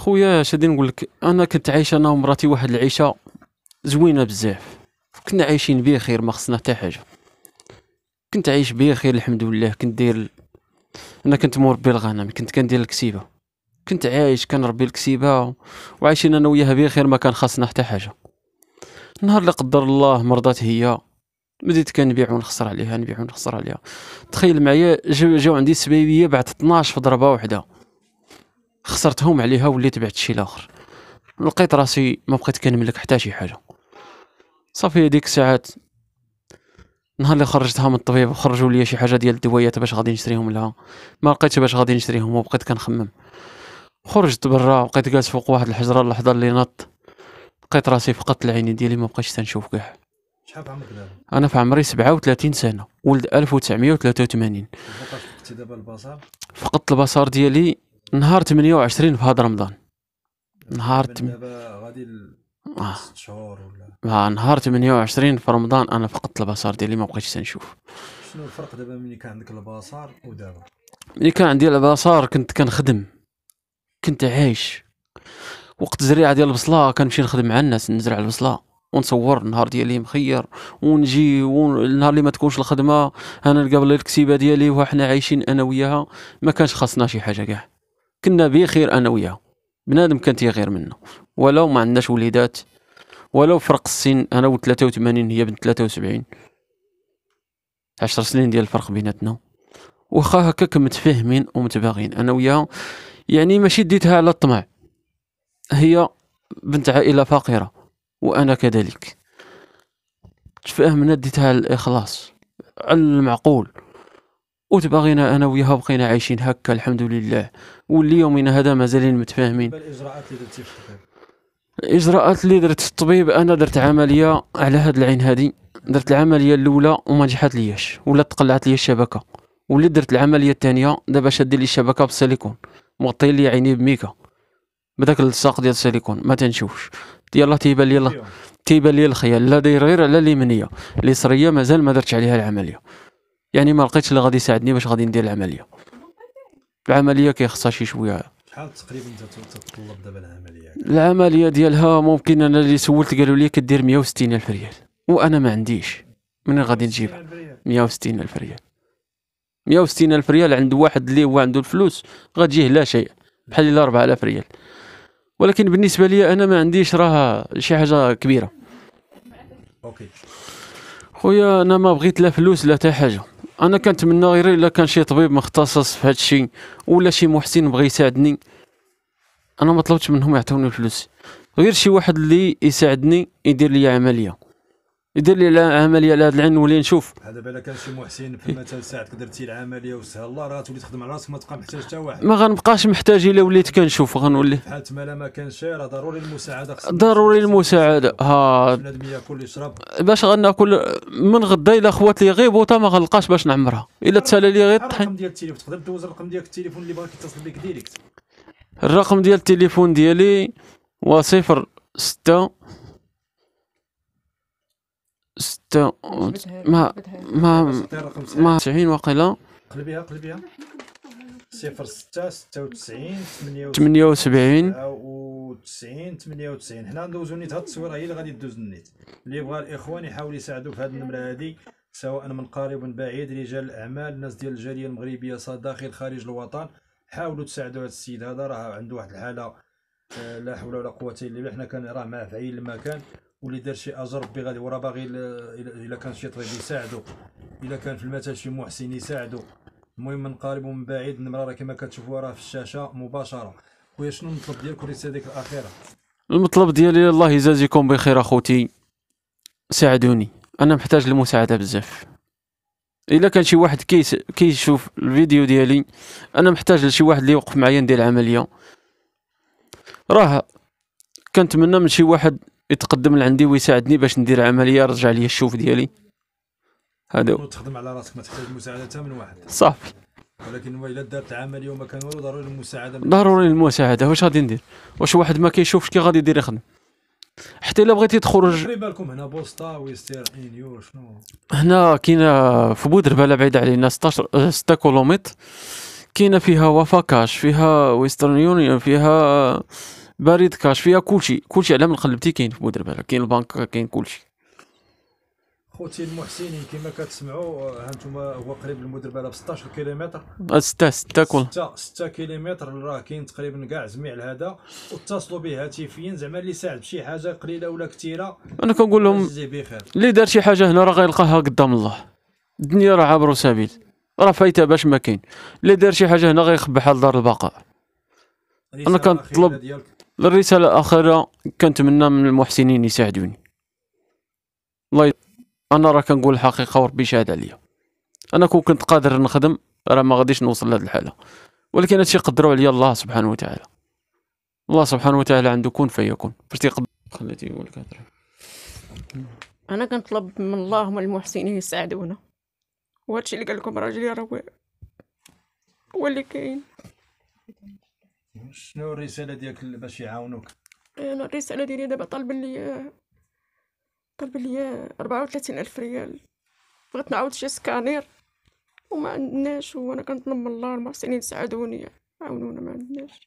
خويا اش غادي نقول لك انا كنت عايش انا ومراتي واحد العيشه زوينه بزاف كنا عايشين بخير ما خصنا حتى حاجه كنت عايش بخير الحمد لله كنت داير انا كنت مربي الغنم كنت كندير الكسيبه كنت عايش كنربي الكسيبه وعايشين انا وياها بخير ما كان خاصنا حتى حاجه نهار اللي قدر الله مرضات هي بديت كنبيع ونخسر عليها نبيع ونخسر عليها تخيل معايا جاو عندي سبيبيه بعد 12 في ضربه واحده خسرتهم عليها وليت بعت شي لاخر لقيت راسي ما بقيت كنملك حتى شي حاجه صافي هذيك الساعات نهار اللي خرجتها من الطبيب خرجوا لي شي حاجه ديال الدويات باش غادي نشريهم لها ما لقيتش باش غادي نشريهم وبقيت كنخمم خرجت برا وبقيت جالس فوق واحد الحجره اللحظه اللي نط لقيت راسي فقدت العينين ديالي ما بقيتش تنشوف كاع شحال عمرك دابا انا في عمري 37 سنه ولد 1983 فقدت البصر ديالي نهار 28 في هذا رمضان نهار تم... غادي آه. شهور ولا آه نهار 28 في رمضان انا فقدت البصر ديالي ما بقيتش تنشوف شنو الفرق دابا ملي كان عندك البصر ودابا ملي كان عندي البصر كنت كنخدم كنت عايش وقت الزريعه ديال البصله كنمشي نخدم مع الناس نزرع البصله ونصور النهار ديالي مخير ونجي والنهار اللي ما تكونش الخدمه انا نلقى الكسيبة الكتيبه ديالي وحنا عايشين انا وياها ما كانش خاصنا شي حاجه كاع كنا بخير انا وياه بنادم كان تيغير منا ولو ما عندناش وليدات ولو فرق السن انا و 83 هي بنت 73 عشر سنين ديال الفرق بيناتنا واخا هكاك متفاهمين ومتباغين انا وياها يعني ماشي ديتها على الطمع هي بنت عائله فقيره وانا كذلك تفاهمنا ديتها على الاخلاص على المعقول وتبغينا انا وياها بقينا عايشين هكا الحمد لله وليومنا هذا مازالين متفاهمين الاجراءات اللي درت في الطبيب انا درت عمليه على هاد العين هادي درت العمليه الاولى وما نجحت ليش ولا تقلعت لي الشبكه وليت درت العمليه الثانيه دابا شادين لي الشبكه بالسيليكون مغطي لي عيني بميكا بداك الساق ديال السيليكون ما تنشوفش يلا تيبان لي أيوه. تيبان لي الخيال لا داير غير على اليمنيه اليسريه مازال ما درتش عليها العمليه يعني ما لقيتش اللي غادي يساعدني باش غادي ندير العمليه العمليه كيخصها شي شويه شحال تقريبا تتطلب دابا العمليه العمليه ديالها ممكن انا اللي سولت قالوا لي كدير 160 الف ريال وانا ما عنديش منين غادي نجيبها 160 الف ريال 160 الف ريال عند واحد اللي هو عنده الفلوس غتجيه لا شيء بحال الا 4000 ريال ولكن بالنسبه لي انا ما عنديش راه شي حاجه كبيره اوكي خويا انا ما بغيت لا فلوس لا حتى حاجه انا كنتمنى غير الا كان شي طبيب مختصص في هذا الشيء ولا شي محسن بغى يساعدني انا ما طلبتش منهم يعطوني الفلوس غير شي واحد اللي يساعدني يدير لي عمليه يدير لي العمليه لهذا العين نولي نشوف هذا بالا كان شي محسن مثلا ساعه درتي العمليه وسهل الله راه تولي تخدم على راسك ما تبقى محتاج حتى واحد ما غنبقاش محتاج الا وليت كنشوف غنولي ما لا ما كانش راه ضروري المساعده ضروري المساعده ها بنادم ياكل يشرب باش غناكل من غدا الا خوات لي غيبوا ما غنلقاش باش نعمرها الا تسالى لي غير الرقم ديال التليفون تقدر دوز الرقم ديال التليفون اللي باغي يتصل بك ديريكت الرقم ديال التليفون ديالي هو 06 حتى ما ما ما 90 وقيله قلبيها قلبيها 06 96 78 90 98 حنا ندوزو نيت هاد التصويره هي اللي غادي دوز النيت اللي يبغى الاخوان يحاول يساعدوا في هاد النمره هادي سواء من قريب من بعيد رجال الاعمال الناس ديال الجاليه المغربيه سواء داخل خارج الوطن حاولوا تساعدوا هذا السيد هذا راه عنده واحد الحاله آه، لا حول ولا قوه الا بالله حنا كان راه معاه في عين المكان واللي دار شي اجر ربي غادي وراه باغي الا كان شي طبيب يساعدو الا كان في المثل شي محسن يساعدو المهم من قريب ومن بعيد النمره راه كما كتشوفوا راه في الشاشه مباشره خويا شنو المطلب ديالك الرساله ديك الاخيره المطلب ديالي الله يجازيكم بخير اخوتي ساعدوني انا محتاج للمساعده بزاف الا كان شي واحد كيس كيشوف الفيديو ديالي انا محتاج لشي واحد اللي يوقف معايا ندير العمليه راه كنتمنى من شي واحد يتقدم لعندي ويساعدني باش ندير عمليه يرجع لي الشوف ديالي هذا هو تخدم على راسك ما تحتاج مساعده حتى من واحد صافي ولكن الا دارت عمليه وما كان والو ضروري المساعده ضروري المساعده واش غادي ندير واش واحد ما كيشوفش كي غادي يدير يخدم حتى الا بغيتي تخرج خلي بالكم هنا بوسطه ويستير يو شنو هنا كاينه في بودربه بعيده علينا 16 6 كيلومتر كاينه فيها وفاكاش فيها ويسترن يونيون فيها باريد كاش فيها كلشي كلشي على من قلبتي كاين في بودربالة كاين البنك كاين كلشي خوتي المحسنين كما كتسمعوا ها هانتوما هو قريب للمدربه ب 16 كيلومتر 6 6 كل 6 كيلومتر راه كاين تقريبا كاع جميع هذا واتصلوا به هاتفيا زعما اللي ساعد بشي حاجه قليله ولا كثيره انا كنقول لهم اللي دار شي حاجه هنا راه غيلقاها قدام الله الدنيا راه عبر سبيل راه فايته باش ما كاين اللي دار شي حاجه هنا غيخبعها لدار البقاء انا كنطلب للرسالة الأخيرة كنتمنى من المحسنين يساعدوني الله أنا راه كنقول الحقيقة وربي شاهد عليا أنا كون كنت قادر نخدم راه ما غاديش نوصل لهاد الحالة ولكن هادشي قدروا عليا الله سبحانه وتعالى الله سبحانه وتعالى عنده كون فيكون فاش تيقدر خليتي هو الكادر انا كنطلب من الله اللهم المحسنين يساعدونا وهادشي اللي قال لكم راجلي راه هو اللي كاين شنو الرساله ديالك باش يعاونوك إيه، انا الرساله ديالي دابا طالب لي طالب لي 34 الف ريال بغيت نعاود شي سكانير وما عندناش وانا كنطلب من الله المرسلين يساعدوني عاونونا ما عندناش